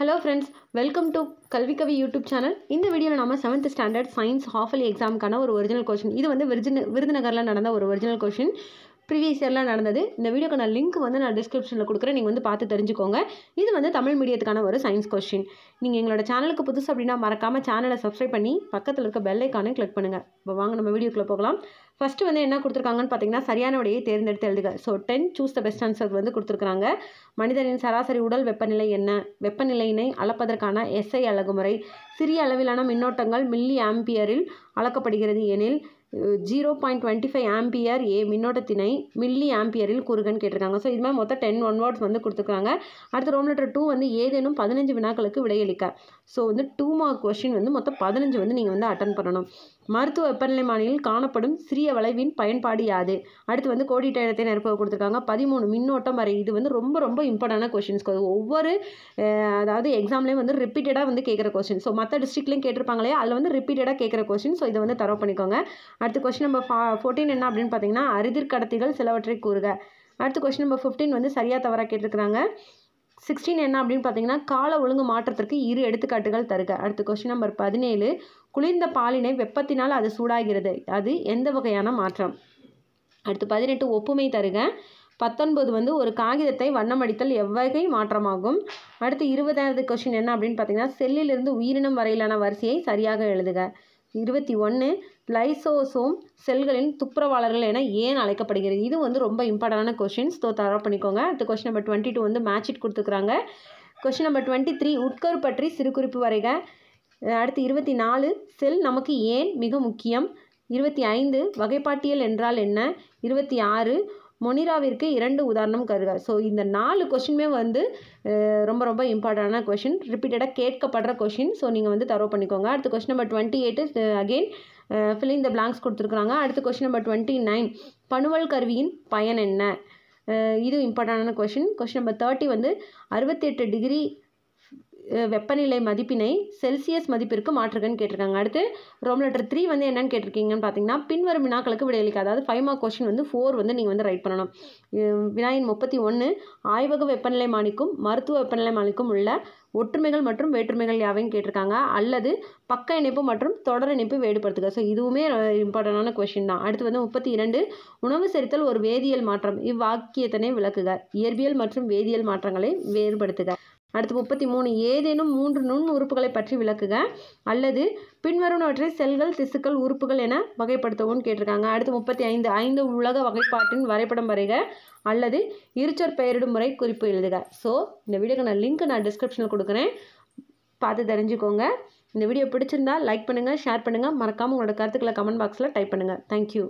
hello friends welcome to Kalvikkavi YouTube channel இந்த வீடியோவில் நம்ம செவன்த் ஸ்டாண்டர்ட் சயின்ஸ் ஹாஃபலி எக்ஸாமுக்கான ஒரு ஒரிஜினல் கொஷின் இது வந்து விருஜின விருதுநகரில் நடந்த ஒரு ஒரிஜினல் கொஷின் ப்ரீவியஸ் இயர்லாம் நடந்தது இந்த வீடியோக்கு நான் லிங்க் வந்து நான் டிஸ்கிரிப்ஷனில் கொடுக்குறேன் நீங்கள் வந்து பார்த்து தெரிஞ்சுக்கோங்க இது வந்து தமிழ் மீடியத்துக்கான ஒரு சயின்ஸ் கொஸ்டின் நீங்கள் எங்களோட சேனலுக்கு புதுசு அப்படின்னா மறக்காமல் சேனலை சப்ஸ்கிரைப் பண்ணி பக்கத்தில் இருக்க பெல்லைக்கானே கிளிக் பண்ணுங்கள் இப்போ வாங்க நம்ம வீடியோக்குள்ளே போகலாம் ஃபஸ்ட்டு வந்து என்ன கொடுத்துருக்காங்கன்னு பார்த்தீங்கன்னா சரியான உடையை தேர்ந்தெடுத்து எழுதுக so then choose the best answer வந்து கொடுத்துருக்காங்க மனிதனின் சராசரி உடல் வெப்பநிலை என்ன வெப்பநிலையினை அளப்பதற்கான எஸ்ஐ அழகுமுறை சிறிய அளவிலான மின்னோட்டங்கள் மில்லி ஆம்பியரில் அளக்கப்படுகிறது எனில் zero point twenty five ampere A மின்னோட்டத்தினை மில்லி ஆம்பியரில் கூறுகன்னு கேட்டிருக்காங்க ஸோ இது மாதிரி மொத்தம் டென் ஒன் வேர்ட்ஸ் வந்து கொடுத்துருக்காங்க அடுத்து ரோம் லெட்டர் டூ வந்து ஏதேனும் பதினஞ்சு வினாக்களுக்கு விடையளிக்க ஸோ வந்து டூ மார்க் கொஷின் வந்து மொத்தம் பதினஞ்சு வந்து நீங்கள் வந்து அட்டன் பண்ணணும் மருத்துவ வெப்பநிலை மாநிலில் காணப்படும் சிறிய வளைவின் பயன்பாடு யாது அடுத்து வந்து கோடிட்ட இடத்தை கொடுத்துருக்காங்க பதிமூணு மின்னோட்டம் வரை இது வந்து ரொம்ப ரொம்ப இம்பார்ட்டான கொஷின்ஸ்க்கு அது ஒவ்வொரு அதாவது எக்ஸாம்லேயும் வந்து ரிப்பீட்டடாக வந்து கேட்குற கொஸ்டின் ஸோ மற்ற டிஸ்ட்ரிக்ட்லேயும் கேட்டிருப்பாங்களே அதில் வந்து ரிப்பீட்டடாக கேட்குற கொஸ்டின் ஸோ இதை வந்து தரவு பண்ணிக்கோங்க அடுத்து கொஸ்டின் நம்பர் ஃபா ஃபோர்டீன் என்ன அப்படின்னு பார்த்தீங்கன்னா அரிதிர் கடத்திகள் சிலவற்றை கூறுக அடுத்து கொஸ்டின் நம்பர் ஃபிஃப்டீன் வந்து சரியாக தவறாக கேட்டிருக்கிறாங்க சிக்ஸ்டீன் என்ன அப்படின்னு பார்த்தீங்கன்னா கால ஒழுங்கு மாற்றத்திற்கு இரு எடுத்துக்காட்டுகள் தருக அடுத்து கொஸ்டின் நம்பர் பதினேழு குளிர்ந்த பாலினை வெப்பத்தினால் அது சூடாகிறது அது எந்த வகையான மாற்றம் அடுத்து பதினெட்டு ஒப்புமை தருக பத்தொன்பது வந்து ஒரு காகிதத்தை வண்ணம் அடித்தல் எவ்வகை மாற்றமாகும் அடுத்து இருபதாவது கொஷின் என்ன அப்படின்னு பார்த்தீங்கன்னா செல்லிலிருந்து உயிரினம் வரையிலான வரிசையை சரியாக எழுதுக இருபத்தி ஒன்று லைசோசோம் செல்களின் துப்புரவாளர்கள் என ஏன் அழைக்கப்படுகிறது இது வந்து ரொம்ப இம்பார்ட்டண்டான கொஷின்ஸ் தோ தர பண்ணிக்கோங்க அடுத்த கொஷின் நம்பர் டுவெண்ட்டி டூ வந்து மேட்ச் இட் கொடுத்துருக்குறாங்க கொஷின் நம்பர் டுவெண்ட்டி த்ரீ உட்கரு பற்றி சிறு குறிப்பு வரைக அடுத்து இருபத்தி நாலு செல் நமக்கு ஏன் மிக முக்கியம் இருபத்தி ஐந்து வகைப்பாட்டியல் என்றால் என்ன இருபத்தி ஆறு மொனிராவிற்கு இரண்டு உதாரணம் கருக ஸோ இந்த நாலு கொஷினுமே வந்து ரொம்ப ரொம்ப இம்பார்ட்டண்டான கொஷின் ரிப்பீட்டடாக கேட்கப்படுற கொஷின் ஸோ நீங்கள் வந்து தரோ பண்ணிக்கோங்க அடுத்த question number twenty eight again filling the blanks கொடுத்துருக்குறாங்க அடுத்த கொஷின் நம்பர் டுவெண்ட்டி நைன் பனுவல் கருவியின் பயன் என்ன இது இம்பார்ட்டண்டான கொஷின் கொஷின் நம்பர் தேர்ட்டி வந்து அறுபத்தி எட்டு டிகிரி வெப்பநிலை மதிப்பினை செல்சியஸ் மதிப்பிற்கு மாற்றுகன்னு கேட்டிருக்காங்க அடுத்து ரோம் லெட்டர் த்ரீ வந்து என்னன்னு கேட்டிருக்கீங்கன்னு பார்த்தீங்கன்னா பின்வரும் வினாக்களுக்கு விடையளிக்க அதாவது ஃபைவ் மார்க் கொஸ்டின் வந்து ஃபோர் வந்து நீங்கள் வந்து ரைட் பண்ணணும் வினாயின் முப்பத்தி ஒன்று ஆய்வக வெப்பநிலை மாணிக்கும் மருத்துவ வெப்பநிலை மாணிக்கும் உள்ள ஒற்றுமைகள் மற்றும் வேற்றுமைகள் யாவையும் கேட்டிருக்காங்க அல்லது பக்க இணைப்பு மற்றும் தொடர் இணைப்பு வேறுபடுத்துக ஸோ இதுவுமே இம்பார்ட்டண்டான கொஷின் தான் அடுத்து வந்து முப்பத்தி இரண்டு உணவு செரித்தல் ஒரு வேதியியல் மாற்றம் இவ்வாக்கியத்தினை விளக்குக இயற்பியல் மற்றும் வேதியியல் மாற்றங்களை வேறுபடுத்துக அடுத்து முப்பத்தி மூணு ஏதேனும் மூன்று நுண் உறுப்புகளை பற்றி விளக்குக அல்லது பின்வருவனவற்றை செல்கள் திசுக்கள் உறுப்புகள் என வகைப்படுத்தவும் கேட்டிருக்காங்க அடுத்து முப்பத்தி ஐந்து ஐந்து உலக வகைப்பாட்டின் வரைபடம் வரைக அல்லது இருச்சொற் பெயரிடும் முறை குறிப்பு எழுதுக ஸோ இந்த வீடியோக்கு நான் லிங்க் நான் டிஸ்கிரிப்ஷனில் கொடுக்குறேன் பார்த்து தெரிஞ்சுக்கோங்க இந்த வீடியோ பிடிச்சிருந்தா லைக் பண்ணுங்கள் ஷேர் பண்ணுங்கள் மறக்காமல் உங்களோட கருத்துக்களை கமெண்ட் பாக்ஸில் டைப் பண்ணுங்கள் தேங்க்யூ